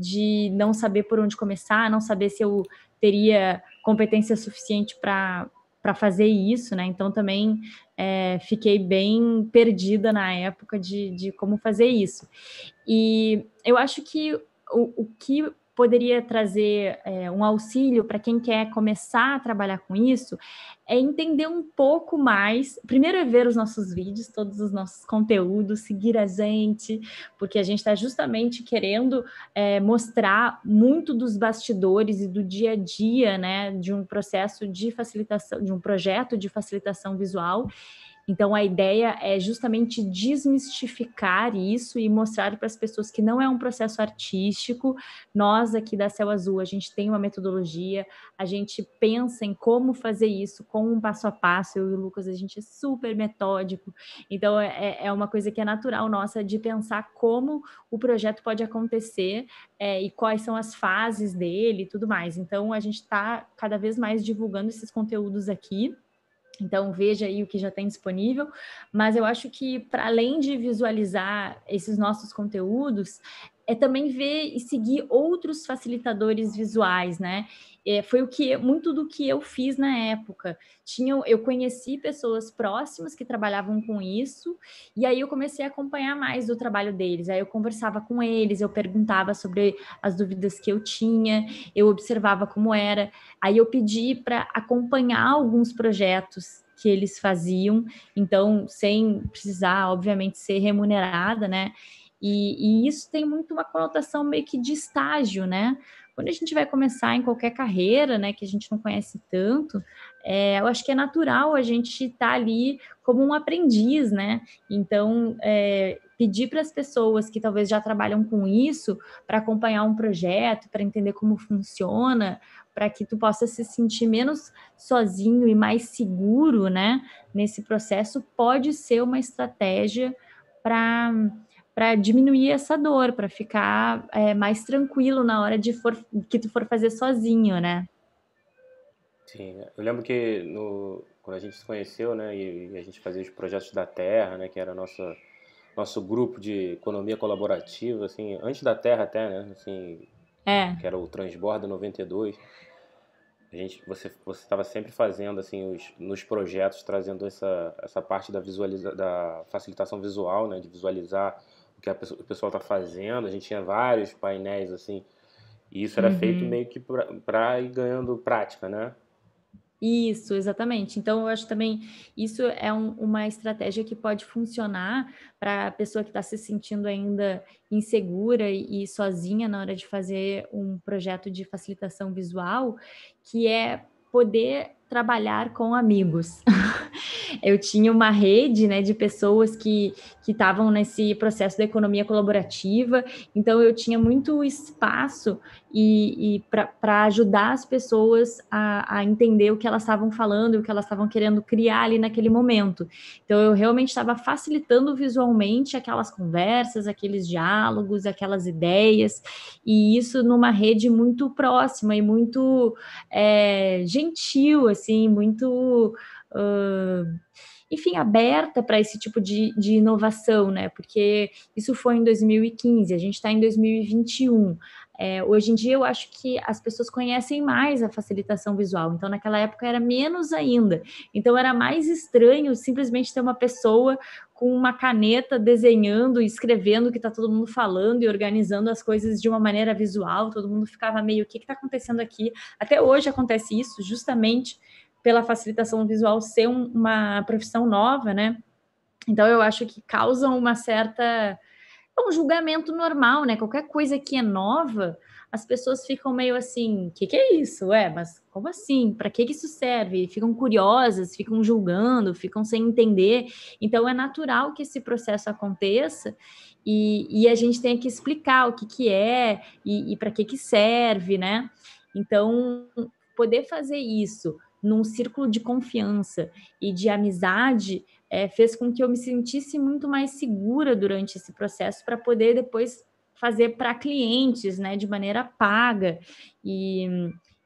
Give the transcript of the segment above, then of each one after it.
de não saber por onde começar, não saber se eu teria competência suficiente para para fazer isso, né? Então também é, fiquei bem perdida na época de, de como fazer isso. E eu acho que o, o que poderia trazer é, um auxílio para quem quer começar a trabalhar com isso é entender um pouco mais. Primeiro é ver os nossos vídeos, todos os nossos conteúdos, seguir a gente, porque a gente está justamente querendo é, mostrar muito dos bastidores e do dia a dia, né, de um processo de facilitação, de um projeto de facilitação visual. Então, a ideia é justamente desmistificar isso e mostrar para as pessoas que não é um processo artístico. Nós, aqui da Céu Azul, a gente tem uma metodologia, a gente pensa em como fazer isso com um passo a passo. Eu e o Lucas, a gente é super metódico. Então, é, é, é uma coisa que é natural nossa de pensar como o projeto pode acontecer é, e quais são as fases dele e tudo mais. Então, a gente está cada vez mais divulgando esses conteúdos aqui. Então veja aí o que já tem disponível, mas eu acho que para além de visualizar esses nossos conteúdos, é também ver e seguir outros facilitadores visuais, né? É, foi o que muito do que eu fiz na época. Tinha, eu conheci pessoas próximas que trabalhavam com isso, e aí eu comecei a acompanhar mais o trabalho deles. Aí eu conversava com eles, eu perguntava sobre as dúvidas que eu tinha, eu observava como era. Aí eu pedi para acompanhar alguns projetos que eles faziam, então sem precisar, obviamente, ser remunerada, né? E, e, isso tem muito uma conotação meio que de estágio, né? Quando a gente vai começar em qualquer carreira, né, que a gente não conhece tanto, é, eu acho que é natural a gente estar tá ali como um aprendiz, né? Então, é, pedir para as pessoas que talvez já trabalham com isso para acompanhar um projeto, para entender como funciona, para que tu possa se sentir menos sozinho e mais seguro, né? Nesse processo pode ser uma estratégia para para diminuir essa dor, para ficar é, mais tranquilo na hora de for, que tu for fazer sozinho, né? Sim, eu lembro que no, quando a gente se conheceu, né, e, e, a gente fazia os projetos da Terra, né, que era nosso nosso grupo de economia colaborativa, assim, antes da Terra até, né, assim, é. que era o Transborda 92. A gente, você você estava sempre fazendo assim os, nos projetos trazendo essa essa parte da visualiza, da facilitação visual, né, de visualizar o que pessoa, o pessoal está fazendo. A gente tinha vários painéis assim. E isso era uhum. feito meio que para ir ganhando prática, né? Isso, exatamente. Então, eu acho também isso é um, uma estratégia que pode funcionar para a pessoa que está se sentindo ainda insegura e, e, sozinha na hora de fazer um projeto de facilitação visual, que é poder trabalhar com amigos. eu tinha uma rede né, de pessoas que estavam nesse processo da economia colaborativa, então eu tinha muito espaço e, e para ajudar as pessoas a, a, entender o que elas estavam falando, o que elas estavam querendo criar ali naquele momento. Então eu realmente estava facilitando visualmente aquelas conversas, aqueles diálogos, aquelas ideias, e isso numa rede muito próxima e muito é, gentil, assim, muito uh, enfim, aberta para esse tipo de, de inovação, né? Porque isso foi em 2015, a gente está em 2021. É, hoje em dia eu acho que as pessoas conhecem mais a facilitação visual, então naquela época era menos ainda. Então era mais estranho simplesmente ter uma pessoa com uma caneta desenhando e escrevendo o que está todo mundo falando e organizando as coisas de uma maneira visual, todo mundo ficava meio o que está acontecendo aqui. Até hoje acontece isso, justamente pela facilitação visual ser um, uma profissão nova, né? Então eu acho que causam uma certa é um julgamento normal, né? Qualquer coisa que é nova, as pessoas ficam meio assim, o que, que, é isso? É, mas como assim? Para que, que isso serve? Ficam curiosas, ficam julgando, ficam sem entender. Então é natural que esse processo aconteça e, e a gente tem que explicar o que, que é e, e para que, que serve, né? Então poder fazer isso num círculo de confiança e de amizade é, fez com que eu me sentisse muito mais segura durante esse processo para poder depois fazer para clientes, né, de maneira paga. E,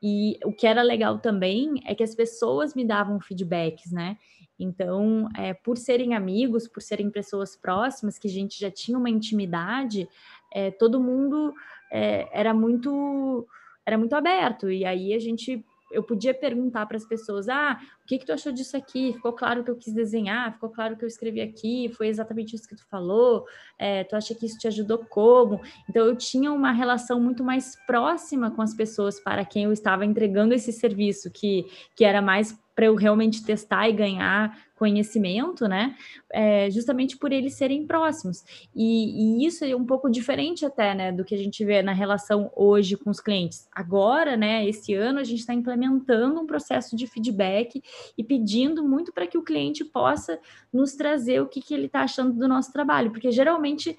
e o que era legal também é que as pessoas me davam feedbacks, né? Então, é, por serem amigos, por serem pessoas próximas, que a gente já tinha uma intimidade, é, todo mundo é, era muito era muito aberto. E aí a gente eu podia perguntar para as pessoas: ah, o que, que tu achou disso aqui? Ficou claro que eu quis desenhar? Ficou claro que eu escrevi aqui? Foi exatamente isso que tu falou? É, tu acha que isso te ajudou como? Então, eu tinha uma relação muito mais próxima com as pessoas para quem eu estava entregando esse serviço, que, que era mais para eu realmente testar e ganhar conhecimento, né? É, justamente por eles serem próximos. E, e, isso é um pouco diferente até, né, do que a gente vê na relação hoje com os clientes. Agora, né, esse ano a gente está implementando um processo de feedback e pedindo muito para que o cliente possa nos trazer o que, que ele está achando do nosso trabalho, porque geralmente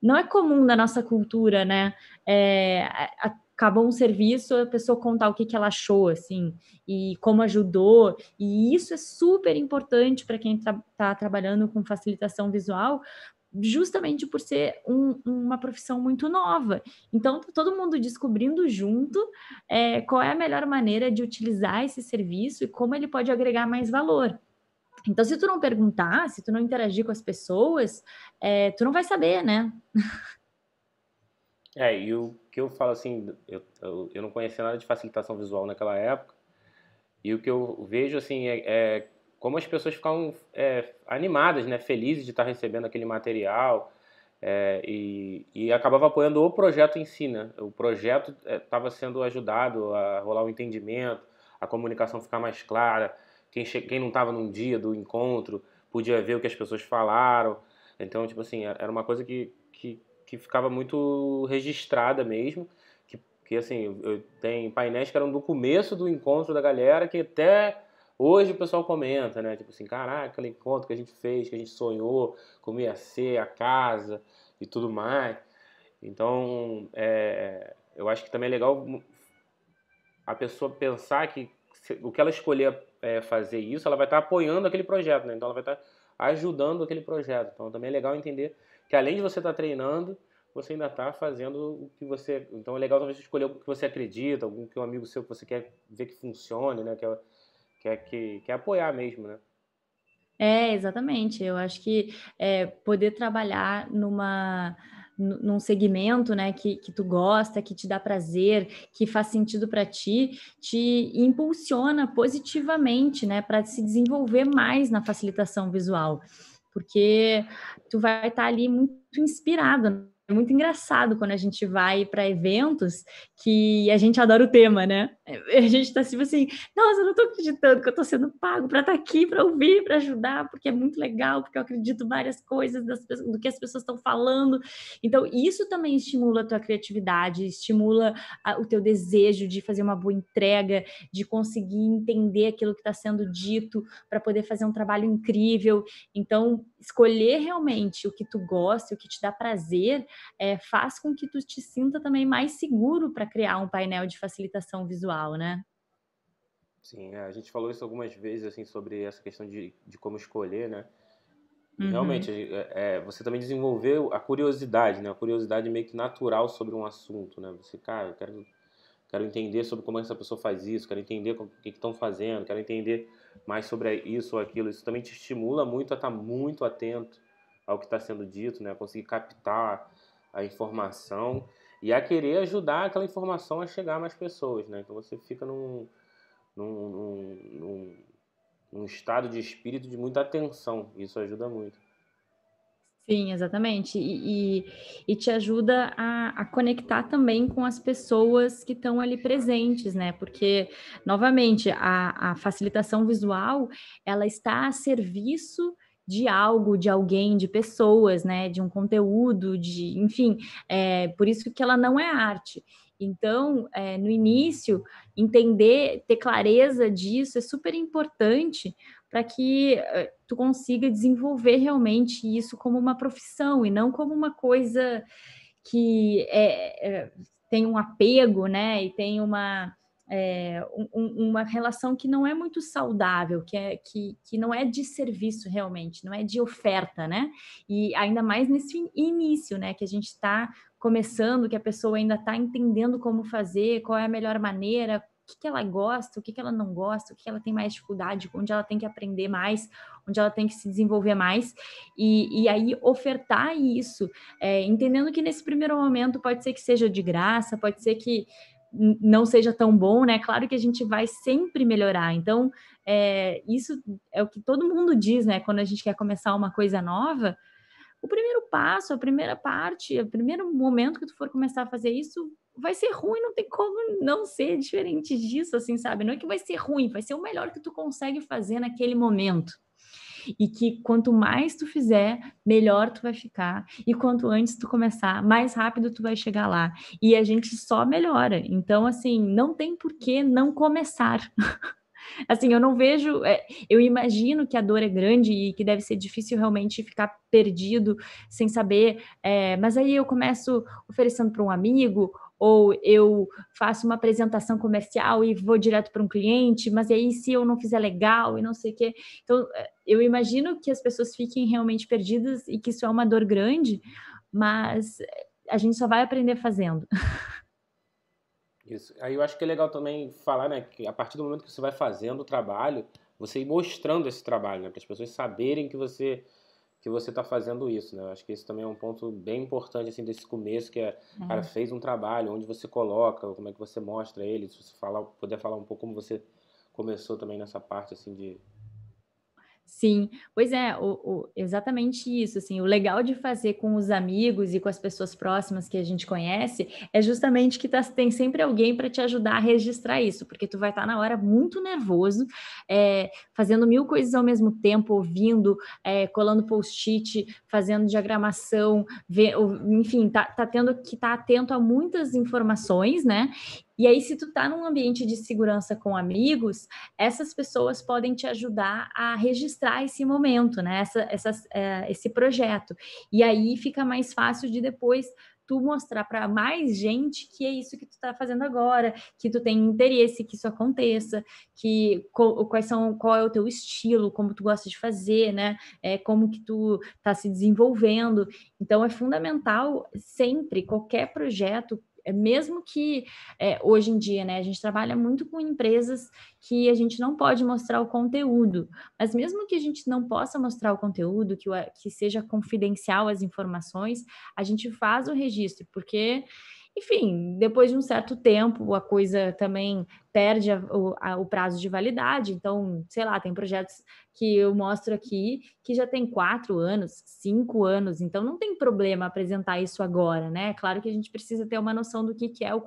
não é comum na nossa cultura, né? É, a, acabou um serviço, a pessoa contar o que, que ela achou, assim, e como ajudou. E isso é super importante para quem está trabalhando com facilitação visual, justamente por ser um, uma profissão muito nova. Então, tá todo mundo descobrindo junto é, qual é a melhor maneira de utilizar esse serviço e como ele pode agregar mais valor. Então, se tu não perguntar, se tu não interagir com as pessoas, é, tu não vai saber, né? É, e o que eu falo assim, eu, eu, eu não conhecia nada de facilitação visual naquela época, e o que eu vejo assim é, é como as pessoas ficavam é, animadas, né, felizes de estar recebendo aquele material, é, e, e, acabava apoiando o projeto em si, né? O projeto estava é, sendo ajudado a rolar o entendimento, a comunicação ficar mais clara, quem, quem não estava num dia do encontro podia ver o que as pessoas falaram. Então, tipo assim, é, era uma coisa que que ficava muito registrada mesmo. Que, que assim, eu, tem painéis que eram do começo do encontro da galera que até hoje o pessoal comenta, né? Tipo assim, caraca, aquele encontro que a gente fez, que a gente sonhou, como ia ser, a casa e tudo mais. Então, é, eu acho que também é legal a pessoa pensar que o que ela escolher é, fazer isso, ela vai estar tá apoiando aquele projeto, né? Então ela vai estar tá ajudando aquele projeto. Então também é legal entender que além de você estar tá treinando, você ainda está fazendo o que você. Então é legal talvez escolher o que você acredita, algum que um amigo seu que você quer ver que funcione, né? Quer, quer, que, quer apoiar mesmo, né? É, exatamente. Eu acho que é, poder trabalhar numa num segmento né, que, que tu gosta, que te dá prazer, que faz sentido para ti, te impulsiona positivamente né, para se desenvolver mais na facilitação visual porque tu vai estar tá ali muito inspirada é muito engraçado quando a gente vai para eventos que a gente adora o tema, né? É, a gente está tipo assim, nossa, eu não estou acreditando que eu estou sendo pago para estar tá aqui, para ouvir, para ajudar, porque é muito legal, porque eu acredito várias coisas das, do que as pessoas estão falando. Então, isso também estimula a tua criatividade, estimula a, o teu desejo de fazer uma boa entrega, de conseguir entender aquilo que está sendo dito para poder fazer um trabalho incrível. Então, escolher realmente o que tu gosta, o que te dá prazer é, faz com que tu te sinta também mais seguro para criar um painel de facilitação visual, né? Sim, é, a gente falou isso algumas vezes, assim, sobre essa questão de, de como escolher, né? Uhum. Realmente, é, é, você também desenvolveu a curiosidade, né? A curiosidade meio que natural sobre um assunto, né? Você, cara, eu quero, quero entender sobre como essa pessoa faz isso, quero entender o que estão fazendo, quero entender mais sobre isso ou aquilo. Isso também te estimula muito a estar tá muito atento ao que está sendo dito, né? A conseguir captar a informação e a querer ajudar aquela informação a chegar a mais pessoas, né? Então você fica num, num, num, num estado de espírito de muita atenção, isso ajuda muito. Sim, exatamente. E, e, e, te ajuda a, a conectar também com as pessoas que estão ali presentes, né? Porque, novamente, a, a facilitação visual, ela está a serviço de algo, de alguém, de pessoas, né? De um conteúdo, de, enfim, é por isso que ela não é arte. Então, é, no início, entender, ter clareza disso é super importante para que eh, tu consiga desenvolver realmente isso como uma profissão e não como uma coisa que é, é, tem um apego, né? E tem uma é, um, uma relação que não é muito saudável, que, é, que, que não é de serviço realmente, não é de oferta, né? E ainda mais nesse início, né? Que a gente está começando, que a pessoa ainda está entendendo como fazer, qual é a melhor maneira, o que, que ela gosta, o que, que ela não gosta, o que, que ela tem mais dificuldade, onde ela tem que aprender mais, onde ela tem que se desenvolver mais, e, e aí ofertar isso, é, entendendo que nesse primeiro momento pode ser que seja de graça, pode ser que não seja tão bom, né? Claro que a gente vai sempre melhorar. Então, é, isso é o que todo mundo diz, né? Quando a gente quer começar uma coisa nova, o primeiro passo, a primeira parte, o primeiro momento que tu for começar a fazer isso, vai ser ruim, não tem como não ser diferente disso, assim, sabe? Não é que vai ser ruim, vai ser o melhor que tu consegue fazer naquele momento e que quanto mais tu fizer, melhor tu vai ficar e quanto antes tu começar, mais rápido tu vai chegar lá. E a gente só melhora. Então assim, não tem por que não começar. assim, eu não vejo, é, eu imagino que a dor é grande e que deve ser difícil realmente ficar perdido sem saber. É, mas aí eu começo oferecendo para um amigo ou eu faço uma apresentação comercial e vou direto para um cliente, mas aí se eu não fizer legal e não sei o quê. Então, é, eu imagino que as pessoas fiquem realmente perdidas e que isso é uma dor grande, mas a gente só vai aprender fazendo. Isso. Aí eu acho que é legal também falar, né, que a partir do momento que você vai fazendo o trabalho, você ir mostrando esse trabalho, né, para as pessoas saberem que você que você está fazendo isso, né? Eu acho que isso também é um ponto bem importante assim desse começo que é, é. cara fez um trabalho, onde você coloca, como é que você mostra ele, se você falar, puder falar um pouco como você começou também nessa parte assim de Sim, pois é, o, o, exatamente isso. Assim, o legal de fazer com os amigos e com as pessoas próximas que a gente conhece é justamente que tá, tem sempre alguém para te ajudar a registrar isso, porque tu vai estar tá na hora muito nervoso, é, fazendo mil coisas ao mesmo tempo, ouvindo, é, colando post-it, fazendo diagramação, ver, enfim, tá, tá tendo que estar tá atento a muitas informações, né? E aí, se tu tá num ambiente de segurança com amigos, essas pessoas podem te ajudar a registrar esse momento, né? Essa, é, esse projeto. E aí fica mais fácil de depois tu mostrar para mais gente que é isso que tu está fazendo agora, que tu tem interesse que isso aconteça, que quais são, qual é o teu estilo, como tu gosta de fazer, né? É, como que tu está se desenvolvendo. Então é fundamental sempre qualquer projeto é mesmo que é, hoje em dia, né, a gente trabalha muito com empresas que a gente não pode mostrar o conteúdo, mas mesmo que a gente não possa mostrar o conteúdo, que, o, que seja confidencial as informações, a gente faz o registro, porque enfim, depois de um certo tempo, a coisa também perde a, o, a, o, prazo de validade. Então, sei lá, tem projetos que eu mostro aqui que já tem quatro anos, cinco anos. Então, não tem problema apresentar isso agora, né? Claro que a gente precisa ter uma noção do que, que é o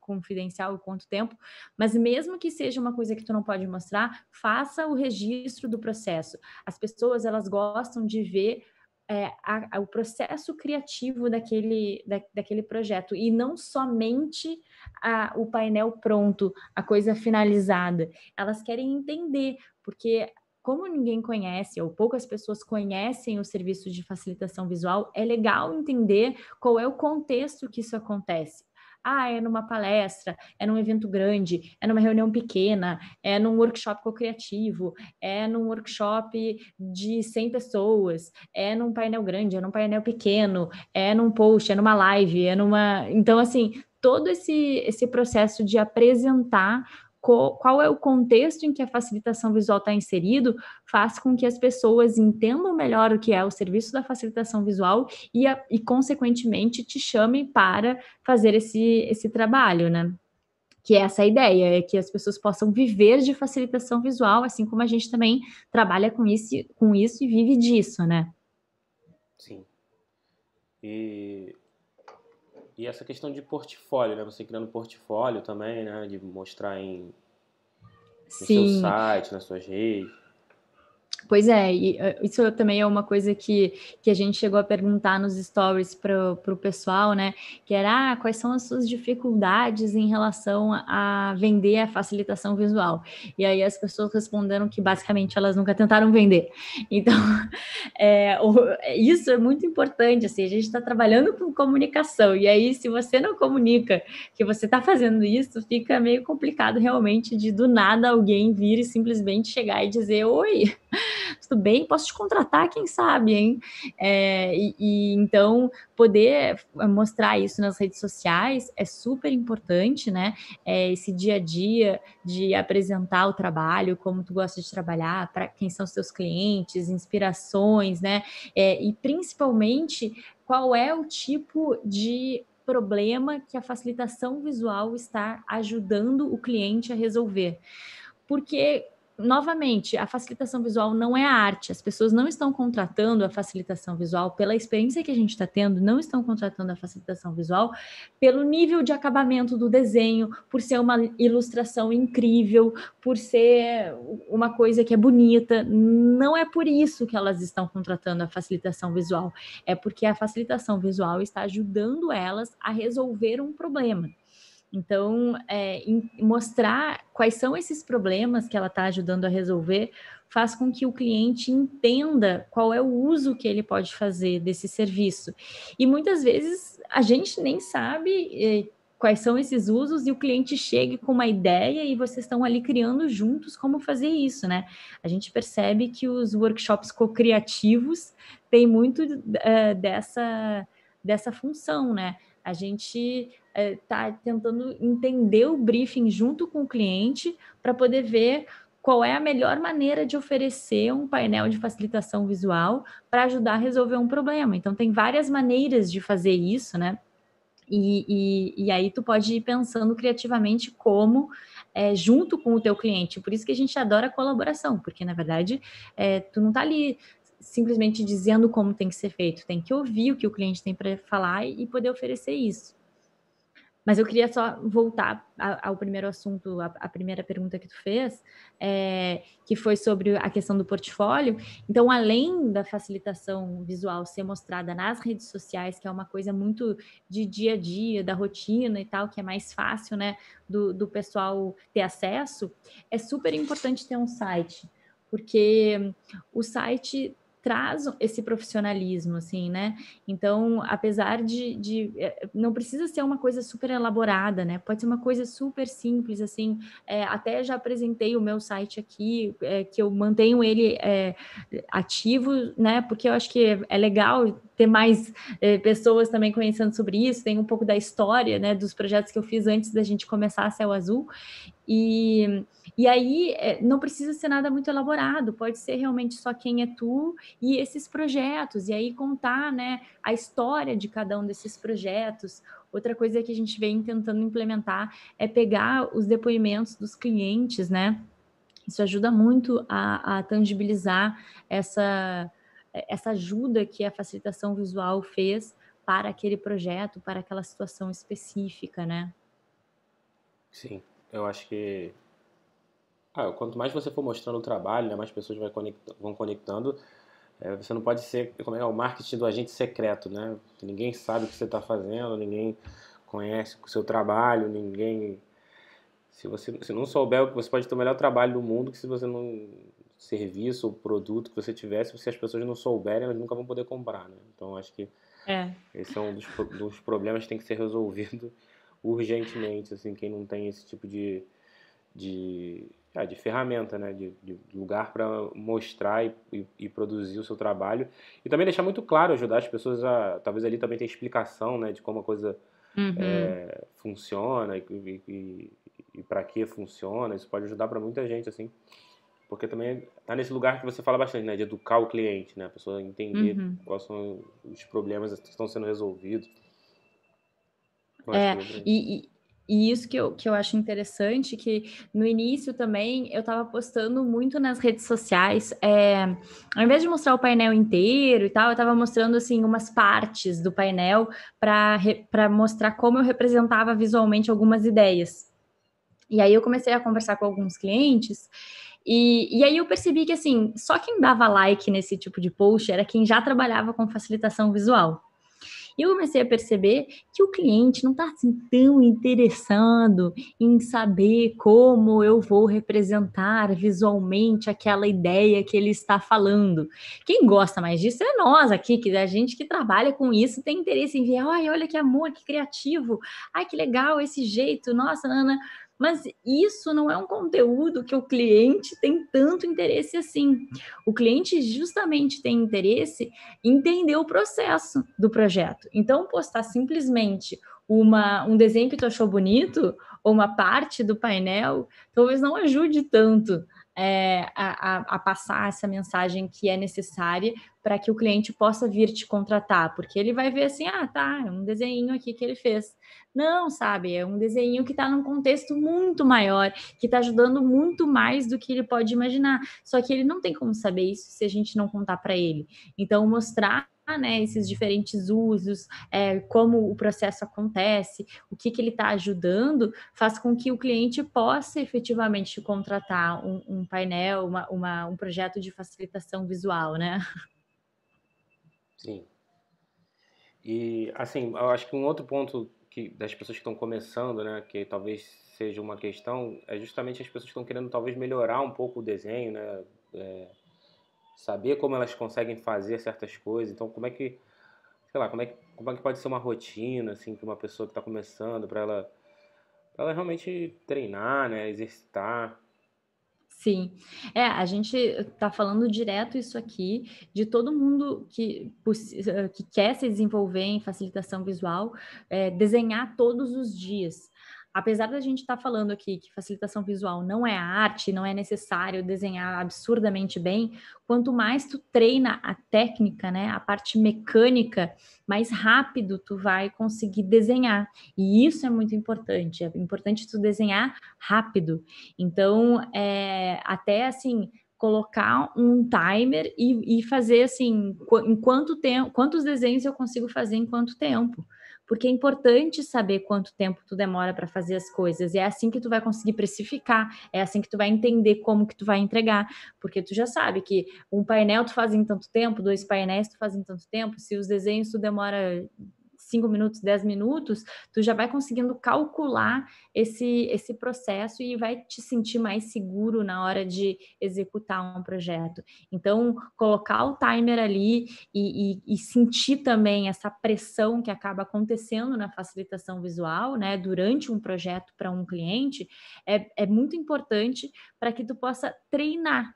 confidencial e quanto tempo. Mas mesmo que seja uma coisa que tu não pode mostrar, faça o registro do processo. As pessoas, elas gostam de ver é, a, a, o processo criativo daquele, da, daquele projeto e não somente a, o painel pronto, a coisa finalizada. Elas querem entender, porque como ninguém conhece ou poucas pessoas conhecem o serviço de facilitação visual, é legal entender qual é o contexto que isso acontece. Ah, é numa palestra, é num evento grande, é numa reunião pequena, é num workshop co-criativo, é num workshop de 100 pessoas, é num painel grande, é num painel pequeno, é num post, é numa live, é numa. Então, assim, todo esse, esse processo de apresentar qual é o contexto em que a facilitação visual está inserido, faz com que as pessoas entendam melhor o que é o serviço da facilitação visual e, a, e consequentemente, te chame para fazer esse, esse trabalho, né? que é essa ideia, é que as pessoas possam viver de facilitação visual, assim como a gente também trabalha com isso, com isso e vive disso, né? Sim. E e essa questão de portfólio, né? Você criando portfólio também, né? De mostrar em, no seu site, nas suas redes. Pois é, e eh, isso também é uma coisa que, que a gente chegou a perguntar nos stories para o pessoal, né? Que era ah, quais são as suas dificuldades em relação a vender a facilitação visual. E aí as pessoas responderam que basicamente elas nunca tentaram vender. Então, é, isso é muito importante. Assim, a gente está trabalhando com comunicação, e aí, se você não comunica que você está fazendo isso, fica meio complicado realmente de do nada alguém vir e simplesmente chegar e dizer: Oi! tudo bem, posso te contratar, quem sabe, hein? É, e, e, então, poder eh, mostrar isso nas redes sociais é super importante, né? É, esse dia a dia de apresentar o trabalho, como tu gosta de trabalhar, para quem são os seus clientes, inspirações, né? É, e principalmente qual é o tipo de problema que a facilitação visual está ajudando o cliente a resolver. Porque novamente, a facilitação visual não é arte. As pessoas não estão contratando a facilitação visual pela experiência que a gente está tendo, não estão contratando a facilitação visual pelo nível de acabamento do desenho, por ser uma ilustração incrível, por ser uma coisa que é bonita. Não é por isso que elas estão contratando a facilitação visual. É porque a facilitação visual está ajudando elas a resolver um problema. Então, é, mostrar quais são esses problemas que ela está ajudando a resolver faz com que o cliente entenda qual é o uso que ele pode fazer desse serviço. E muitas vezes a gente nem sabe é, quais são esses usos e o cliente chega com uma ideia e vocês estão ali criando juntos como fazer isso, né? A gente percebe que os workshops co-criativos têm muito é, dessa, dessa função, né? A gente está eh, é, tentando entender o briefing junto com o cliente para poder ver qual é a melhor maneira de oferecer um painel de facilitação visual para ajudar a resolver um problema. Então, tem várias maneiras de fazer isso, né? E, e, e aí tu pode ir pensando criativamente como, é, junto com o teu cliente. Por isso que a gente adora colaboração, porque, na verdade, é, tu não está ali simplesmente dizendo como tem que ser feito, tem que ouvir o que o cliente tem para falar e poder oferecer isso. Mas eu queria só voltar ao primeiro assunto, a, primeira pergunta que tu fez, é, que foi sobre a questão do portfólio. Então, além da facilitação visual ser mostrada nas redes sociais, que é uma coisa muito de dia a dia, da rotina e tal, que é mais fácil, né, do, do pessoal ter acesso, é super importante ter um site, porque o site traz esse profissionalismo, assim, né? Então, apesar de, de, eh, não precisa ser uma coisa super elaborada, né? Pode ser uma coisa super simples, assim. É, até já apresentei o meu site aqui, é, que eu mantenho ele é, ativo, né? Porque eu acho que é legal ter mais pessoas também conhecendo sobre isso. Tem um pouco da história, né? Dos projetos que eu fiz antes da gente começar a Céu Azul e e aí eh, não precisa ser nada muito elaborado, pode ser realmente só quem é tu e esses projetos, e aí contar né, a história de cada um desses projetos. Outra coisa que a gente vem tentando implementar é pegar os depoimentos dos clientes, né? Isso ajuda muito a, a tangibilizar essa, essa ajuda que a facilitação visual fez para aquele projeto, para aquela situação específica, né? Sim, eu acho que ah, quanto mais você for mostrando o trabalho, né, mais pessoas vão conectando. É, você não pode ser, como é o marketing do agente secreto, né? Ninguém sabe o que você está fazendo, ninguém conhece o seu trabalho, ninguém. Se você se não souber, você pode ter o melhor trabalho do mundo, que se você não serviço ou produto que você tivesse, se as pessoas não souberem, elas nunca vão poder comprar, né? Então acho que é. esse é um dos, dos problemas que tem que ser resolvido urgentemente, assim, quem não tem esse tipo de, de é, de ferramenta, né? de, de lugar para mostrar e, e, e, produzir o seu trabalho. E também deixar muito claro, ajudar as pessoas a. Talvez ali também tem explicação né? de como a coisa uhum. é, funciona e, e, e para que funciona. Isso pode ajudar para muita gente, assim. Porque também tá nesse lugar que você fala bastante, né? De educar o cliente, né? A pessoa entender uhum. quais são os problemas que estão sendo resolvidos. É, e, e isso que eu, que eu acho interessante, que no início também eu estava postando muito nas redes sociais, é, ao invés de mostrar o painel inteiro e tal, eu estava mostrando assim umas partes do painel para mostrar como eu representava visualmente algumas ideias. E aí eu comecei a conversar com alguns clientes e, e, aí eu percebi que assim, só quem dava like nesse tipo de post era quem já trabalhava com facilitação visual. E eu comecei a perceber que o cliente não está assim, tão interessado em saber como eu vou representar visualmente aquela ideia que ele está falando. Quem gosta mais disso é nós aqui, que é a gente que trabalha com isso tem interesse em ver, ai, olha que amor, que criativo, ai, que legal esse jeito, nossa, Ana mas isso não é um conteúdo que o cliente tem tanto interesse assim. O cliente justamente tem interesse em entender o processo do projeto. Então, postar tá simplesmente uma, um desenho que tu achou bonito ou uma parte do painel talvez não ajude tanto é, a, a, passar essa mensagem que é necessária para que o cliente possa vir te contratar, porque ele vai ver assim, ah, tá, é um desenho aqui que ele fez. Não, sabe, é um desenho que está num contexto muito maior, que está ajudando muito mais do que ele pode imaginar. Só que ele não tem como saber isso se a gente não contar para ele. Então, mostrar né, esses diferentes usos, é, como o processo acontece, o que, que ele está ajudando, faz com que o cliente possa efetivamente contratar um, um painel, uma, uma, um projeto de facilitação visual, né? Sim. E, assim, eu acho que um outro ponto que, das pessoas que estão começando, né, que talvez seja uma questão, é justamente as pessoas que estão querendo talvez melhorar um pouco o desenho, né, é saber como elas conseguem fazer certas coisas. Então, como é que, sei lá, como é que, como é que pode ser uma rotina, assim, que uma pessoa que está começando, para ela, ela realmente treinar, né, exercitar. Sim, é, a gente está falando direto isso aqui, de todo mundo que, eh, que quer se desenvolver em facilitação visual, é, desenhar todos os dias apesar da gente estar tá falando aqui que facilitação visual não é arte, não é necessário desenhar absurdamente bem, quanto mais tu treina a técnica, né, a parte mecânica, mais rápido tu vai conseguir desenhar. E isso é muito importante, é importante tu desenhar rápido. Então, é, até assim, colocar um timer e, e fazer assim, qu em quanto tempo, quantos desenhos eu consigo fazer em quanto tempo porque é importante saber quanto tempo tu demora para fazer as coisas. E é assim que tu vai conseguir precificar, é assim que tu vai entender como que tu vai entregar, porque tu já sabe que um painel tu faz em tanto tempo, dois painéis tu faz em tanto tempo, se os desenhos tu demora 5 minutos, 10 minutos, tu já vai conseguindo calcular esse, esse processo e vai te sentir mais seguro na hora de executar um projeto. Então, colocar o timer ali e, e, e sentir também essa pressão que acaba acontecendo na facilitação visual, né, durante um projeto para um cliente, é, é muito importante para que tu possa treinar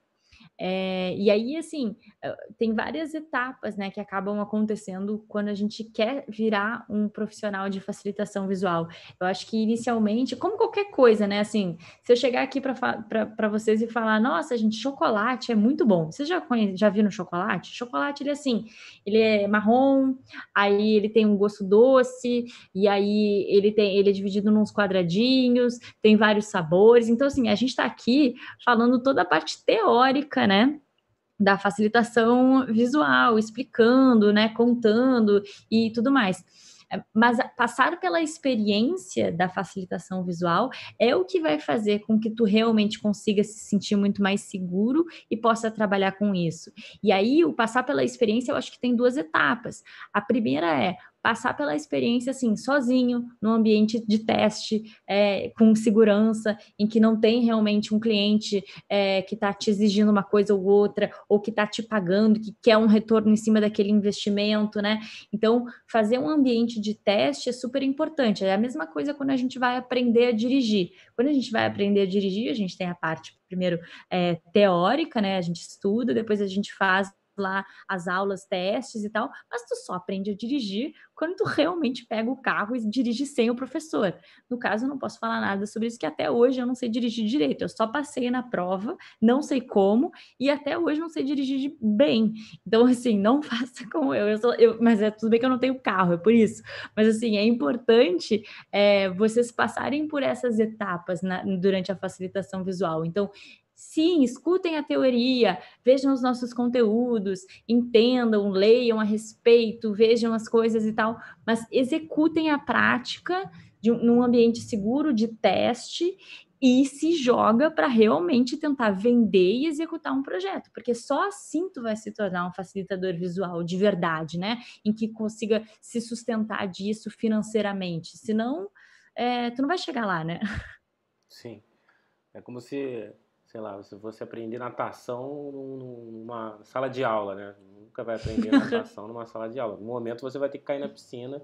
é, e aí, assim, eh, tem várias etapas, né, que acabam acontecendo quando a gente quer virar um profissional de facilitação visual. Eu acho que inicialmente, como qualquer coisa, né, assim, se eu chegar aqui para vocês e falar, nossa, gente, chocolate é muito bom. Vocês já, conhece, já viram chocolate? Chocolate, ele é assim, ele é marrom, aí ele tem um gosto doce, e aí ele, tem, ele é dividido nos quadradinhos, tem vários sabores. Então, assim, a gente está aqui falando toda a parte teórica, né? Da facilitação visual, explicando, né? Contando e tudo mais é, mas passar pela experiência da facilitação visual é o que vai fazer com que tu realmente consiga se sentir muito mais seguro e possa trabalhar com isso. E aí, o passar pela experiência, eu acho que tem duas etapas. A primeira é passar pela experiência assim, sozinho, num ambiente de teste, é, com segurança, em que não tem realmente um cliente é, que está te exigindo uma coisa ou outra, ou que está te pagando, que quer um retorno em cima daquele investimento, né? Então, fazer um ambiente de teste é super importante. É a mesma coisa quando a gente vai aprender a dirigir. Quando a gente vai aprender a dirigir, a gente tem a parte primeiro é, teórica, né? A gente estuda, depois a gente faz lá as aulas, testes e tal, mas tu só aprende a dirigir quando tu realmente pega o carro e dirige sem o professor. No caso, eu não posso falar nada sobre isso, que até hoje eu não sei dirigir direito. Eu só passei na prova, não sei como, e até hoje não sei dirigir bem. Então, assim, não faça como eu. eu, sou, eu mas é tudo bem que eu não tenho carro, é por isso. Mas, assim, é importante é, vocês passarem por essas etapas na, durante a facilitação visual. Então, Sim, escutem a teoria, vejam os nossos conteúdos, entendam, leiam a respeito, vejam as coisas e tal, mas executem a prática de, num ambiente seguro de teste e se joga para realmente tentar vender e executar um projeto, porque só assim tu vai se tornar um facilitador visual de verdade, né? Em que consiga se sustentar disso financeiramente, senão é, tu não vai chegar lá, né? Sim, é como se sei lá, se você aprender natação numa sala de aula, né? Nunca vai aprender natação numa sala de aula. No momento você vai ter que cair na piscina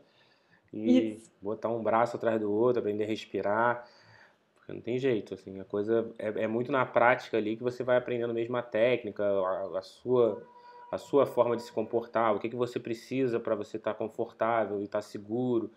e Isso. botar um braço atrás do outro, aprender a respirar. Porque não tem jeito, assim, a coisa é, é muito na prática ali que você vai aprendendo mesmo a técnica, a, a sua a sua forma de se comportar, o que, é que você precisa para você estar tá confortável e estar tá seguro,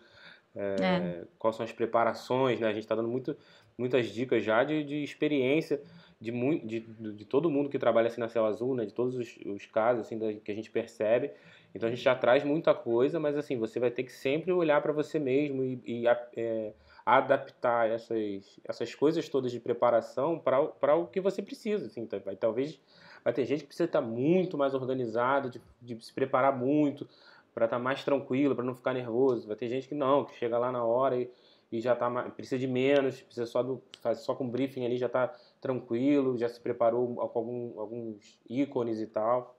é, é. quais são as preparações, né? A gente está dando muito, muitas dicas já de, de experiência de, muito, de, de, todo mundo que trabalha assim na Céu Azul, né? De todos os, os casos assim da, que a gente percebe. Então a gente já traz muita coisa, mas assim você vai ter que sempre olhar para você mesmo e, e é, adaptar essas, essas coisas todas de preparação para o que você precisa. Assim, então, vai, talvez vai ter gente que precisa estar tá muito mais organizado, de, de se preparar muito para estar tá mais tranquilo, para não ficar nervoso. Vai ter gente que não, que chega lá na hora e e já tá precisa de menos, precisa só do só com briefing ali já está tranquilo, já se preparou com algum, alguns ícones e tal.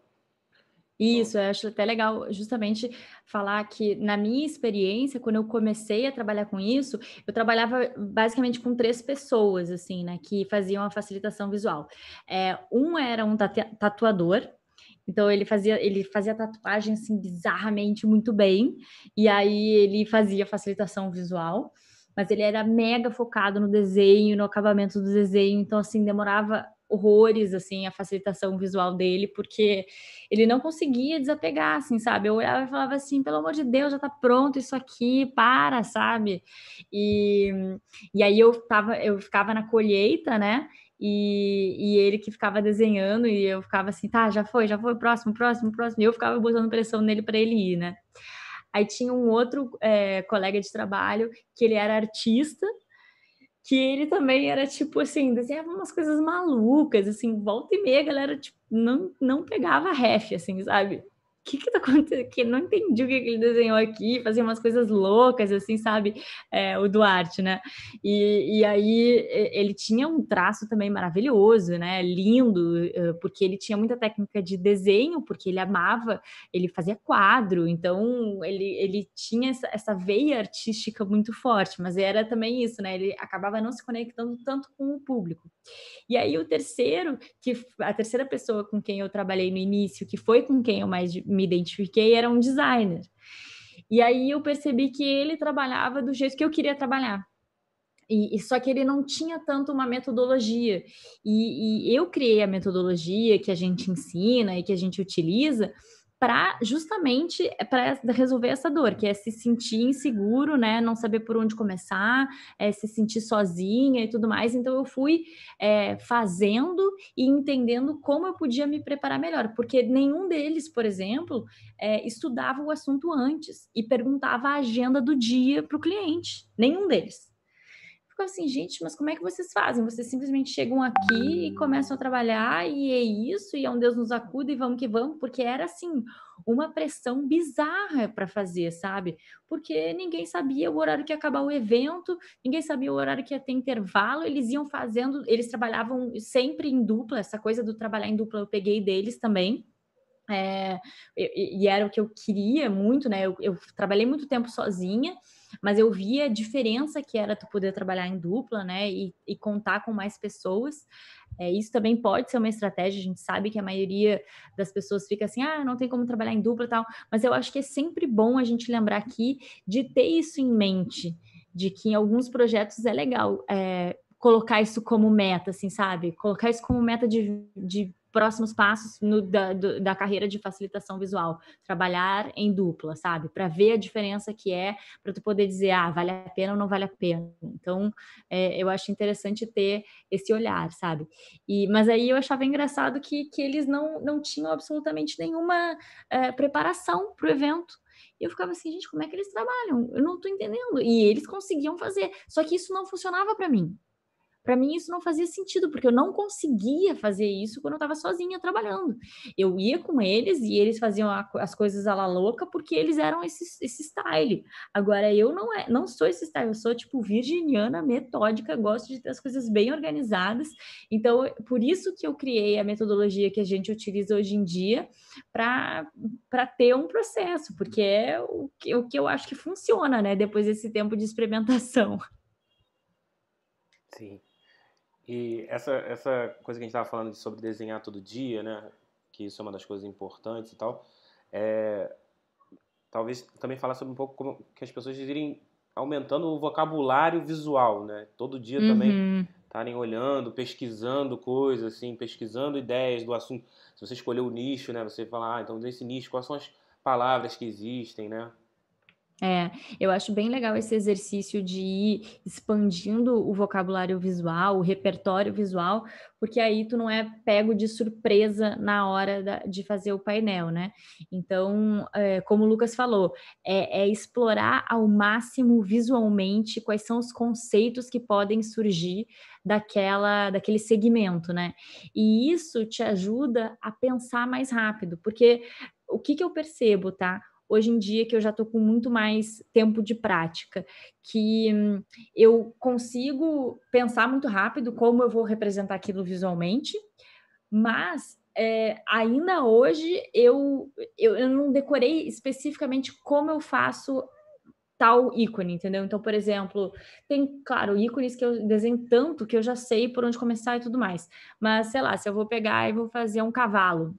Isso, eu acho até legal justamente falar que, na minha experiência, quando eu comecei a trabalhar com isso, eu trabalhava basicamente com três pessoas, assim, né, que faziam a facilitação visual. É, um era um tatuador, então ele fazia, ele fazia tatuagem assim bizarramente muito bem, e aí ele fazia facilitação visual mas ele era mega focado no desenho, no acabamento do desenho, então assim demorava horrores assim a facilitação visual dele, porque ele não conseguia desapegar, assim, sabe? Eu olhava e falava assim, pelo amor de Deus, já tá pronto isso aqui, para, sabe? E, e aí eu tava, eu ficava na colheita, né? E, e, ele que ficava desenhando e eu ficava assim, tá, já foi, já foi, próximo, próximo, próximo. E eu ficava botando pressão nele para ele ir, né? Aí tinha um outro é, colega de trabalho que ele era artista, que ele também era tipo assim, desenhava umas coisas malucas, assim, volta e meia, a galera tipo, não, não pegava ref, assim, sabe? que que tá acontecendo? Que não entendi o que, que ele desenhou aqui, fazia umas coisas loucas, assim, sabe? É, o Duarte, né? E, e aí ele tinha um traço também maravilhoso, né? Lindo, eh, porque ele tinha muita técnica de desenho, porque ele amava, ele fazia quadro, então ele, ele tinha essa, essa veia artística muito forte, mas era também isso, né? Ele acabava não se conectando tanto com o público. E aí o terceiro, que a terceira pessoa com quem eu trabalhei no início, que foi com quem eu mais me identifiquei era um designer. E aí eu percebi que ele trabalhava do jeito que eu queria trabalhar. E, e só que ele não tinha tanto uma metodologia. E, e eu criei a metodologia que a gente ensina e que a gente utiliza, para justamente é para resolver essa dor, que é se sentir inseguro, né, não saber por onde começar, é, se sentir sozinha e tudo mais. Então eu fui é, fazendo e entendendo como eu podia me preparar melhor, porque nenhum deles, por exemplo, é, estudava o assunto antes e perguntava a agenda do dia para o cliente. Nenhum deles. Ficava assim, gente, mas como é que vocês fazem? Vocês simplesmente chegam aqui e começam a trabalhar e é isso, e é um Deus nos acuda e vamos que vamos, porque era assim, uma pressão bizarra para fazer, sabe? Porque ninguém sabia o horário que ia acabar o evento, ninguém sabia o horário que ia ter intervalo, eles iam fazendo, eles trabalhavam sempre em dupla, essa coisa do trabalhar em dupla eu peguei deles também. É, e, e, era o que eu queria muito, né? Eu, eu trabalhei muito tempo sozinha mas eu via a diferença que era tu poder trabalhar em dupla, né, e, e contar com mais pessoas. É, isso também pode ser uma estratégia, a gente sabe que a maioria das pessoas fica assim, ah, não tem como trabalhar em dupla e tal, mas eu acho que é sempre bom a gente lembrar aqui de ter isso em mente, de que em alguns projetos é legal é, colocar isso como meta, assim, sabe? Colocar isso como meta de, de próximos passos no, da, do, da carreira de facilitação visual, trabalhar em dupla, sabe? Para ver a diferença que é, para tu poder dizer, ah, vale a pena ou não vale a pena. Então, é, eu acho interessante ter esse olhar, sabe? E, mas aí eu achava engraçado que, que eles não, não tinham absolutamente nenhuma é, preparação para o evento. E eu ficava assim, gente, como é que eles trabalham? Eu não estou entendendo. E eles conseguiam fazer, só que isso não funcionava para mim. Para mim isso não fazia sentido, porque eu não conseguia fazer isso quando eu estava sozinha trabalhando. Eu ia com eles e eles faziam a, as coisas à la louca porque eles eram esse, esse style. Agora eu não, é, não sou esse style, eu sou tipo virginiana, metódica, gosto de ter as coisas bem organizadas. Então, por isso que eu criei a metodologia que a gente utiliza hoje em dia para ter um processo, porque é o que, o que eu acho que funciona, né? Depois desse tempo de experimentação. Sim. E essa, essa coisa que a gente estava falando sobre desenhar todo dia, né? Que isso é uma das coisas importantes e tal. É, talvez também falar sobre um pouco como que as pessoas irem aumentando o vocabulário visual, né? Todo dia uhum. também estarem olhando, pesquisando coisas, assim, pesquisando ideias do assunto. Se você escolher o nicho, né? Você falar, ah, então desse nicho, quais são as palavras que existem, né? É, eu acho bem legal esse exercício de ir expandindo o vocabulário visual, o repertório visual, porque aí tu não é pego de surpresa na hora da, de fazer o painel, né? Então, é, como o Lucas falou, é, é, explorar ao máximo visualmente quais são os conceitos que podem surgir daquela, daquele segmento, né? E isso te ajuda a pensar mais rápido, porque o que, que eu percebo, tá? hoje em dia que eu já estou com muito mais tempo de prática, que hum, eu consigo pensar muito rápido como eu vou representar aquilo visualmente, mas é, ainda hoje eu, eu, eu não decorei especificamente como eu faço tal ícone, entendeu? Então, por exemplo, tem, claro, ícones que eu desenho tanto que eu já sei por onde começar e tudo mais. Mas, sei lá, se eu vou pegar e vou fazer um cavalo,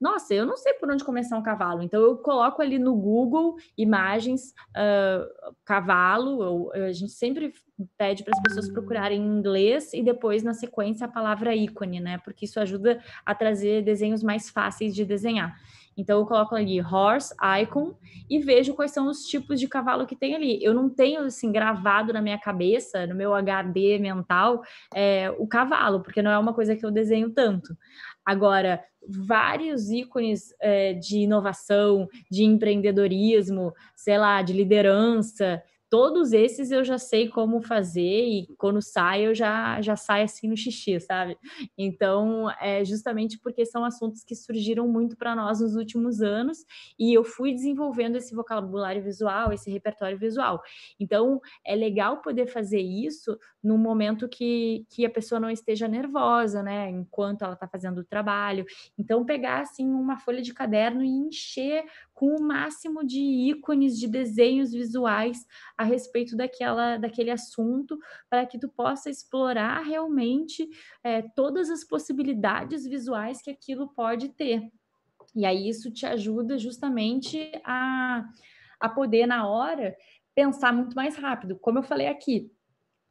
nossa, eu não sei por onde começar um cavalo. Então eu coloco ali no Google imagens uh, cavalo. Eh, a gente sempre pede para as pessoas procurarem em inglês e depois na sequência a palavra ícone, né? Porque isso ajuda a trazer desenhos mais fáceis de desenhar. Então eu coloco ali horse, icon e vejo quais são os tipos de cavalo que tem ali. Eu não tenho assim gravado na minha cabeça, no meu HD mental, é, o cavalo, porque não é uma coisa que eu desenho tanto. Agora, vários ícones é, de inovação, de empreendedorismo, sei lá, de liderança, todos esses eu já sei como fazer e quando sai eu já, já saio assim no xixi, sabe? Então, é justamente porque são assuntos que surgiram muito para nós nos últimos anos e eu fui desenvolvendo esse vocabulário visual, esse repertório visual. Então, é legal poder fazer isso no momento que, que a pessoa não esteja nervosa, né? Enquanto ela está fazendo o trabalho. Então, pegar assim uma folha de caderno e encher com o máximo de ícones, de desenhos visuais a respeito daquela, daquele assunto, para que tu possa explorar realmente é, todas as possibilidades visuais que aquilo pode ter. E aí isso te ajuda justamente a, a poder, na hora, pensar muito mais rápido. Como eu falei aqui,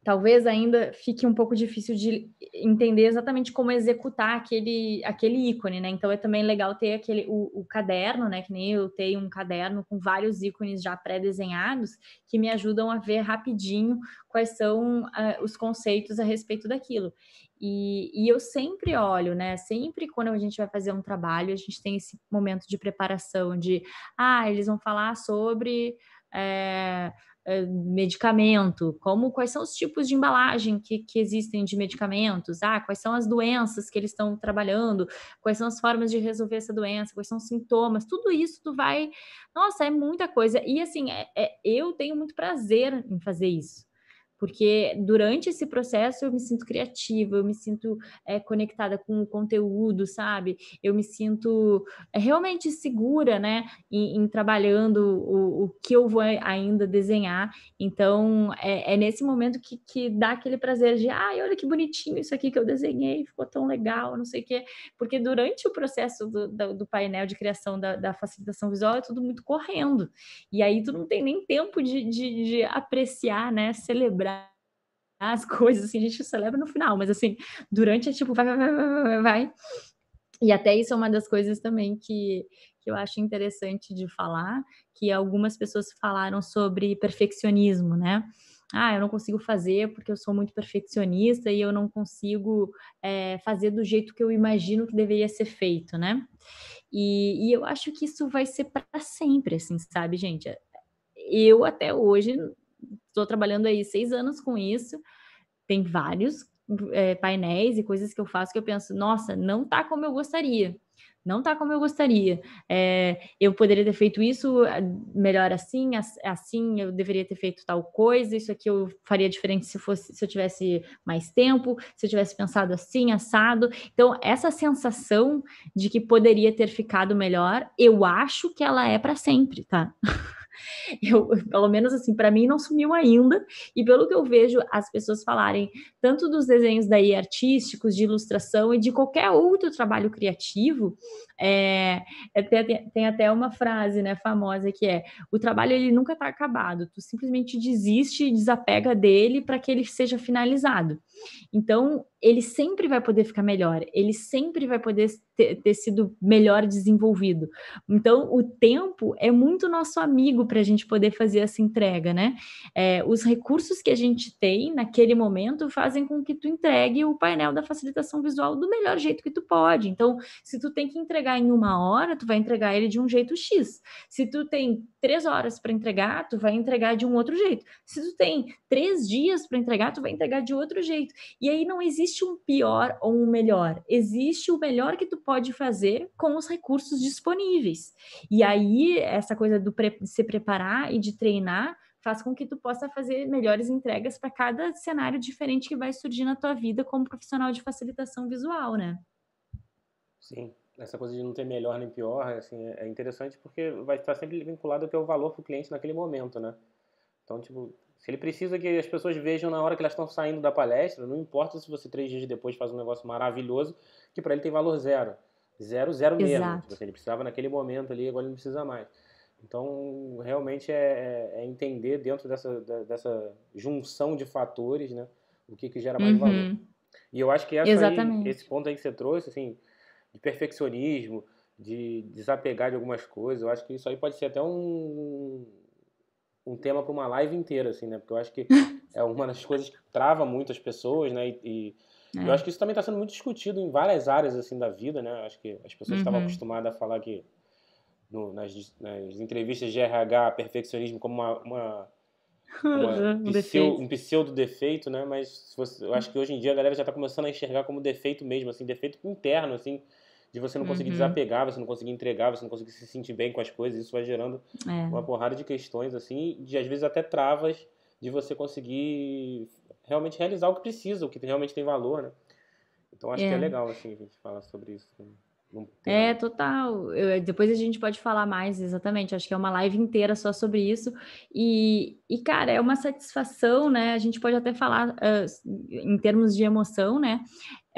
talvez ainda fique um pouco difícil de entender exatamente como executar aquele, aquele ícone, né? Então é também legal ter aquele o, o caderno, né? Que nem eu tenho um caderno com vários ícones já pré-desenhados que me ajudam a ver rapidinho quais são uh, os conceitos a respeito daquilo. E, e, eu sempre olho, né? Sempre quando a gente vai fazer um trabalho, a gente tem esse momento de preparação de ah, eles vão falar sobre. É, eh, medicamento, como quais são os tipos de embalagem que, que existem de medicamentos, ah, quais são as doenças que eles estão trabalhando, quais são as formas de resolver essa doença, quais são os sintomas, tudo isso tu vai, nossa, é muita coisa. E assim, é, é, eu tenho muito prazer em fazer isso porque durante esse processo eu me sinto criativa, eu me sinto é, conectada com o conteúdo, sabe? Eu me sinto eh, realmente segura, né, em, em trabalhando o, o, que eu vou ainda desenhar. Então, é, é nesse momento que, que, dá aquele prazer de, ai, olha que bonitinho isso aqui que eu desenhei, ficou tão legal, não sei o quê. Porque durante o processo do, do, do painel de criação da, da, facilitação visual é tudo muito correndo. E aí tu não tem nem tempo de, de, de apreciar, né, celebrar as coisas, assim, a gente celebra no final, mas assim, durante é tipo, vai, vai, vai, vai, vai. E até isso é uma das coisas também que, que eu acho interessante de falar, que algumas pessoas falaram sobre perfeccionismo, né? ah, eu não consigo fazer porque eu sou muito perfeccionista e eu não consigo é, fazer do jeito que eu imagino que deveria ser feito, né? E, e eu acho que isso vai ser para sempre, assim, sabe, gente? Eu até hoje Estou trabalhando aí seis anos com isso. Tem vários é, painéis e coisas que eu faço que eu penso, nossa, não tá como eu gostaria. Não tá como eu gostaria. É, eu poderia ter feito isso eh, melhor assim, assim, eu deveria ter feito tal coisa, isso aqui eu faria diferente se fosse se eu tivesse mais tempo, se eu tivesse pensado assim, assado. Então, essa sensação de que poderia ter ficado melhor, eu acho que ela é para sempre, tá? Eu, pelo menos assim, para mim não sumiu ainda. E pelo que eu vejo as pessoas falarem, tanto dos desenhos daí artísticos, de ilustração e de qualquer outro trabalho criativo, é, é, tem, tem, até uma frase, né, famosa que é: o trabalho ele nunca está acabado. Tu simplesmente desiste e desapega dele para que ele seja finalizado. Então ele sempre vai poder ficar melhor. Ele sempre vai poder ter, ter sido melhor desenvolvido. Então, o tempo é muito nosso amigo para a gente poder fazer essa entrega, né? É, os recursos que a gente tem naquele momento fazem com que tu entregue o painel da facilitação visual do melhor jeito que tu pode. Então, se tu tem que entregar em uma hora, tu vai entregar ele de um jeito X. Se tu tem três horas para entregar, tu vai entregar de um outro jeito. Se tu tem três dias para entregar, tu vai entregar de outro jeito. E aí não existe um pior ou um melhor. Existe o melhor que tu pode fazer com os recursos disponíveis. E aí, essa coisa do pre se preparar e de treinar faz com que tu possa fazer melhores entregas para cada cenário diferente que vai surgir na tua vida como profissional de facilitação visual, né? Sim, essa coisa de não ter melhor nem pior, assim, é, é interessante porque vai estar sempre vinculado ao que é o valor para o cliente naquele momento, né? Então, tipo, se ele precisa que as pessoas vejam na hora que elas estão saindo da palestra, não importa se você três dias depois faz um negócio maravilhoso, que para ele tem valor zero. Zero, zero mesmo. Exato. Tipo assim, ele precisava naquele momento ali, agora ele não precisa mais. Então, realmente é, é, é entender dentro dessa, dessa junção de fatores, né? O que, que gera mais uhum. valor. E eu acho que aí, esse ponto aí que você trouxe, assim, de perfeccionismo, de desapegar de algumas coisas, eu acho que isso aí pode ser até um, um tema para uma live inteira, assim, né? Porque eu acho que é uma das coisas que trava muito as pessoas, né? E, e é. eu acho que isso também está sendo muito discutido em várias áreas, assim, da vida, né? Eu acho que as pessoas uhum. estavam acostumadas a falar que no, nas, nas, entrevistas de RH, perfeccionismo como uma, uma, uma um, pseudo, um, pseudo, defeito, né? Mas você, eu acho que hoje em dia a galera já está começando a enxergar como defeito mesmo, assim, defeito interno, assim, de você não conseguir uhum. desapegar, você não conseguir entregar, você não conseguir se sentir bem com as coisas, isso vai gerando é. uma porrada de questões, assim, de às vezes até travas de você conseguir realmente realizar o que precisa, o que realmente tem valor, né? Então acho é. que é legal, assim, a gente falar sobre isso. Né? É, total. Eu, é, depois a gente pode falar mais, exatamente. Acho que é uma live inteira só sobre isso. E, e cara, é uma satisfação, né? A gente pode até falar uh, em termos de emoção, né?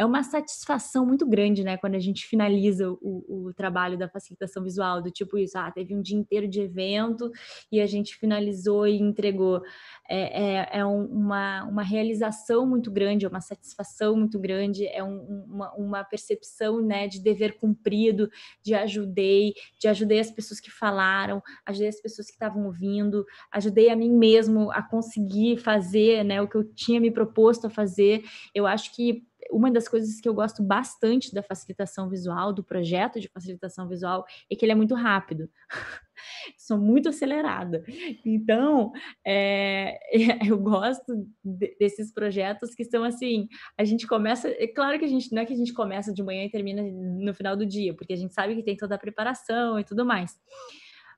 é uma satisfação muito grande, né? Quando a gente finaliza o, o trabalho da facilitação visual, do tipo isso, ah, teve um dia inteiro de evento e a gente finalizou e entregou. É, é, é um, uma, uma realização muito grande, é uma satisfação muito grande, é um, uma, uma percepção né, de dever cumprido, de ajudei, de ajudei as pessoas que falaram, ajudei as pessoas que estavam ouvindo, ajudei a mim mesmo a conseguir fazer né, o que eu tinha me proposto a fazer. Eu acho que uma das coisas que eu gosto bastante da facilitação visual, do projeto de facilitação visual, é que ele é muito rápido. Sou muito acelerada. Então, é, eu gosto de, desses projetos que são assim: a gente começa. É claro que a gente não é que a gente começa de manhã e termina no final do dia, porque a gente sabe que tem toda a preparação e tudo mais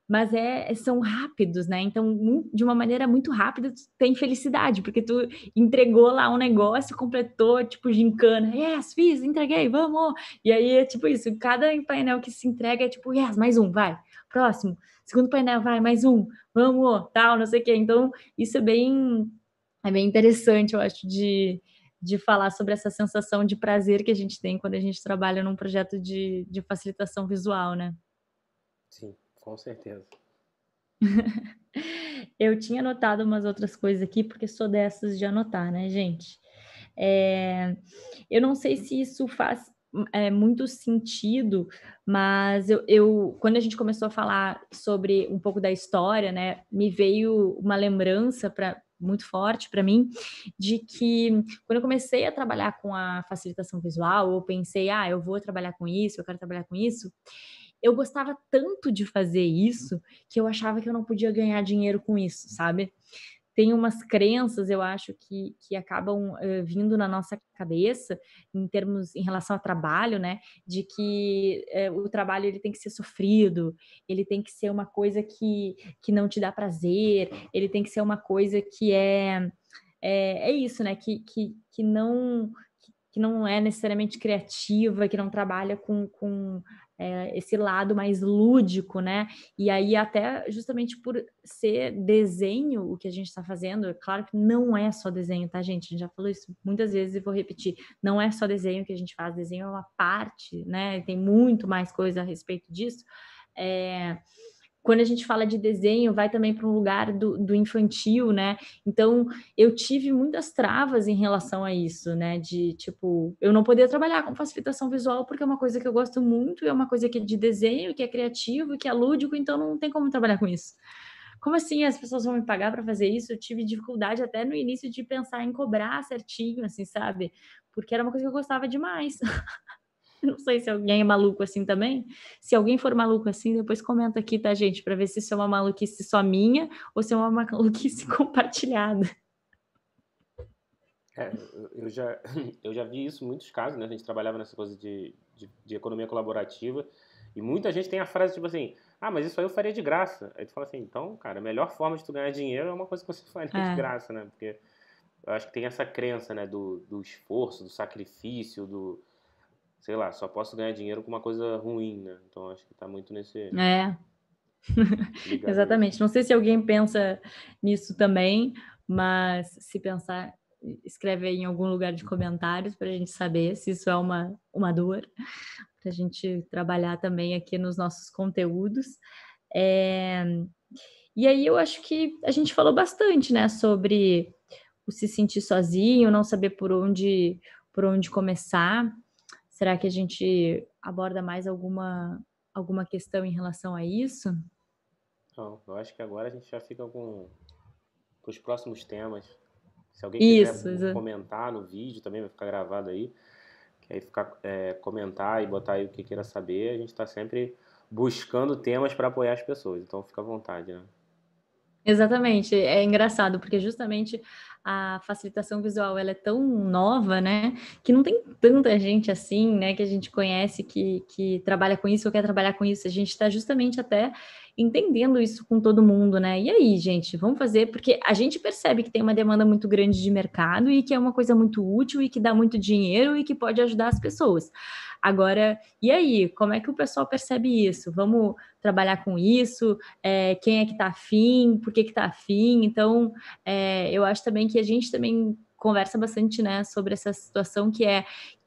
mas é, é, são rápidos, né? Então, de uma maneira muito rápida, tu tem felicidade, porque tu entregou lá um negócio, completou, tipo, gincana, yes, fiz, entreguei, vamos! E aí é tipo isso, cada painel que se entrega é tipo, yes, mais um, vai, próximo, segundo painel, vai, mais um, vamos, tal, não sei o quê. Então, isso é bem, é bem interessante, eu acho, de, de falar sobre essa sensação de prazer que a gente tem quando a gente trabalha num projeto de, de facilitação visual, né? Sim. Com certeza. eu tinha anotado umas outras coisas aqui, porque sou dessas de anotar, né, gente? É... eu não sei se isso faz é, muito sentido, mas eu, eu, quando a gente começou a falar sobre um pouco da história, né, me veio uma lembrança para muito forte para mim de que quando eu comecei a trabalhar com a facilitação visual, eu pensei, ah, eu vou trabalhar com isso, eu quero trabalhar com isso eu gostava tanto de fazer uhum. isso que eu achava que eu não podia ganhar dinheiro com isso, sabe? Tem umas crenças, eu acho, que, que acabam uh, vindo na nossa cabeça em termos em relação ao trabalho, né? De que uh, o trabalho ele tem que ser sofrido, ele tem que ser uma coisa que, que não te dá prazer, ele tem que ser uma coisa que é é, é, isso, né? Que, que, que não que não é necessariamente criativa, que não trabalha com, com é, esse lado mais lúdico, né? E aí, até justamente por ser desenho o que a gente está fazendo, é claro que não é só desenho, tá, gente? A gente já falou isso muitas vezes e vou repetir: não é só desenho que a gente faz, desenho é uma parte, né? Tem muito mais coisa a respeito disso. É, quando a gente fala de desenho, vai também para um lugar do, do, infantil, né? Então, eu tive muitas travas em relação a isso, né? De, tipo, eu não poder trabalhar com facilitação visual porque é uma coisa que eu gosto muito, é uma coisa que é de desenho, que é criativo, que é lúdico, então não tem como trabalhar com isso como assim as pessoas vão me pagar para fazer isso? Eu tive dificuldade até no início de pensar em cobrar certinho, assim, sabe? Porque era uma coisa que eu gostava demais. Não sei se alguém é maluco assim também. Se alguém for maluco assim, depois comenta aqui, tá, gente? Para ver se isso é uma maluquice só minha ou se é uma maluquice compartilhada. É, eu já, eu já vi isso em muitos casos, né? A gente trabalhava nessa coisa de, de, de economia colaborativa e muita gente tem a frase tipo assim, ah, mas isso aí eu faria de graça. Aí tu fala assim, então, cara, a melhor forma de tu ganhar dinheiro é uma coisa que você faria é. de graça, né? Porque eu acho que tem essa crença, né, do, do esforço, do sacrifício, do, sei lá, só posso ganhar dinheiro com uma coisa ruim, né? Então acho que tá muito nesse. É. Exatamente. Não sei se alguém pensa nisso também, mas se pensar, escreve aí em algum lugar de comentários para a gente saber se isso é uma, uma dor, para a gente trabalhar também aqui nos nossos conteúdos. É... E aí eu acho que a gente falou bastante, né, sobre o se sentir sozinho, não saber por onde por onde começar. Será que a gente aborda mais alguma, alguma questão em relação a isso? Não, eu acho que agora a gente já fica com, com os próximos temas. Se alguém quiser comentar no vídeo também, vai ficar gravado aí. Que aí ficar, é, comentar e botar aí o que queira saber. A gente está sempre buscando temas para apoiar as pessoas. Então fica à vontade, né? Exatamente, é engraçado, porque justamente a facilitação visual ela é tão nova, né, que não tem tanta gente assim, né, que a gente conhece que, que trabalha com isso ou quer trabalhar com isso. A gente está justamente até entendendo isso com todo mundo, né? E aí, gente, vamos fazer, porque a gente percebe que tem uma demanda muito grande de mercado e que é uma coisa muito útil e que dá muito dinheiro e que pode ajudar as pessoas. Agora, e aí? Como é que o pessoal percebe isso? Vamos trabalhar com isso? É, quem é que está afim? Por que está afim? Então, é, eu acho também que a gente também conversa bastante né, sobre essa situação que é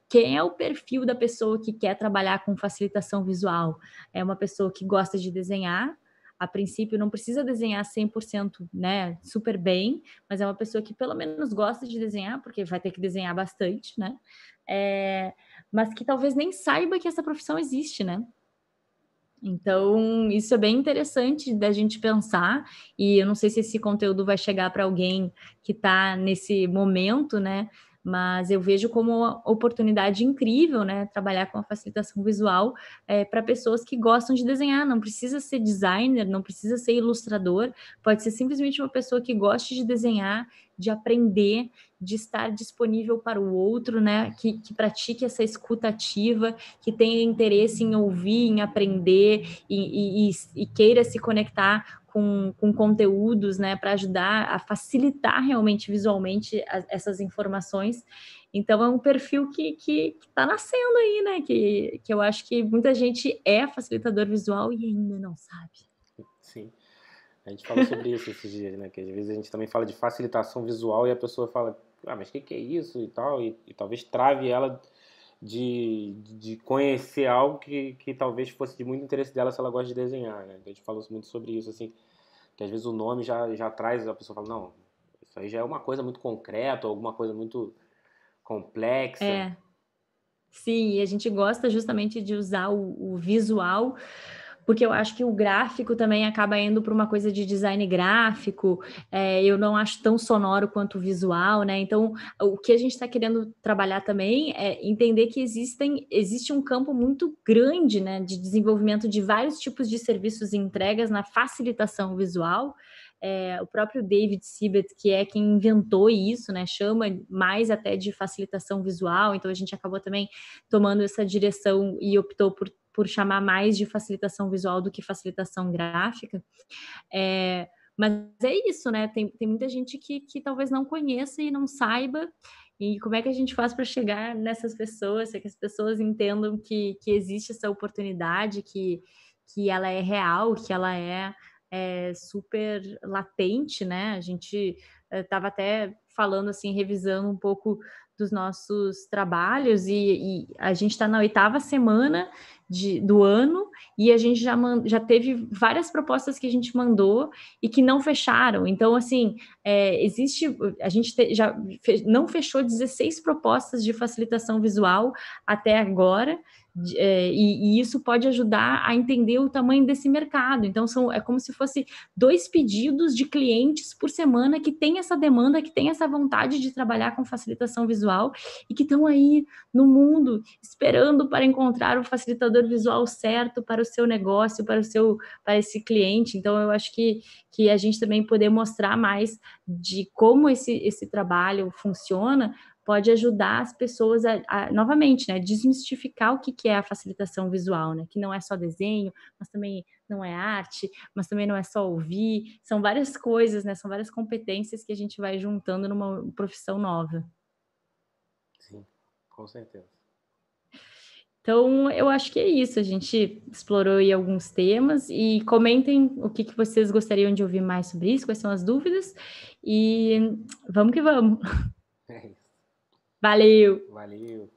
quem é o perfil da pessoa que quer trabalhar com facilitação visual? É uma pessoa que gosta de desenhar, a princípio não precisa desenhar 100%, né, super bem, mas é uma pessoa que pelo menos gosta de desenhar, porque vai ter que desenhar bastante, né? é, mas que talvez nem saiba que essa profissão existe, né? Então, isso é bem interessante da gente pensar, e eu não sei se esse conteúdo vai chegar para alguém que está nesse momento, né? mas eu vejo como uma oportunidade incrível, né, trabalhar com a facilitação visual é, para pessoas que gostam de desenhar, não precisa ser designer, não precisa ser ilustrador, pode ser simplesmente uma pessoa que goste de desenhar, de aprender, de estar disponível para o outro, né, que, que pratique essa escuta ativa, que tenha interesse em ouvir, em aprender e, e, e, e queira se conectar com, com conteúdos, né, para ajudar a facilitar realmente visualmente a, essas informações. Então é um perfil que está que, que tá nascendo aí, né? Que, que eu acho que muita gente é facilitador visual e ainda não sabe. Sim. A gente falou sobre isso esses dias, né? Que às vezes a gente também fala de facilitação visual e a pessoa fala, ah, mas o que, que, é isso e tal, e, e talvez trave ela de, de conhecer algo que, que talvez fosse de muito interesse dela se ela gosta de desenhar, né? Então a gente falou muito sobre isso, assim, que às vezes o nome já, já traz, a pessoa fala, não, isso aí já é uma coisa muito concreta, alguma coisa muito complexa. É. Sim, e a gente gosta justamente de usar o, o visual porque eu acho que o gráfico também acaba indo para uma coisa de design gráfico, é, eu não acho tão sonoro quanto visual, né? Então, o que a gente está querendo trabalhar também é entender que existem, existe um campo muito grande né, de desenvolvimento de vários tipos de serviços e entregas na facilitação visual. É, o próprio David Sibet, que é quem inventou isso, né, chama mais até de facilitação visual, então a gente acabou também tomando essa direção e optou por por chamar mais de facilitação visual do que facilitação gráfica. É, mas é isso, né? Tem, tem muita gente que, que talvez não conheça e não saiba. E como é que a gente faz para chegar nessas pessoas, para que as pessoas entendam que, que existe essa oportunidade, que, que ela é real, que ela é, é super latente, né? A gente estava eh, até falando assim, revisando um pouco dos nossos trabalhos e, e a gente está na oitava semana de, do ano e a gente já, man, já teve várias propostas que a gente mandou e que não fecharam. Então, assim, é, existe. A gente te, já fe, não fechou 16 propostas de facilitação visual até agora. É, e, e, isso pode ajudar a entender o tamanho desse mercado. Então, são, é como se fosse dois pedidos de clientes por semana que tem essa demanda, que tem essa vontade de trabalhar com facilitação visual visual e que estão aí no mundo esperando para encontrar o facilitador visual certo para o seu negócio, para o seu para esse cliente. Então eu acho que que a gente também poder mostrar mais de como esse esse trabalho funciona pode ajudar as pessoas a, a, novamente, né, desmistificar o que, que é a facilitação visual, né, que não é só desenho, mas também não é arte, mas também não é só ouvir, são várias coisas, né, são várias competências que a gente vai juntando numa profissão nova. Sim, com certeza. Então, eu acho que é isso. A gente explorou aí alguns temas e comentem o que, que vocês gostariam de ouvir mais sobre isso, quais são as dúvidas. E vamos que vamos. É isso. Valeu. Valeu.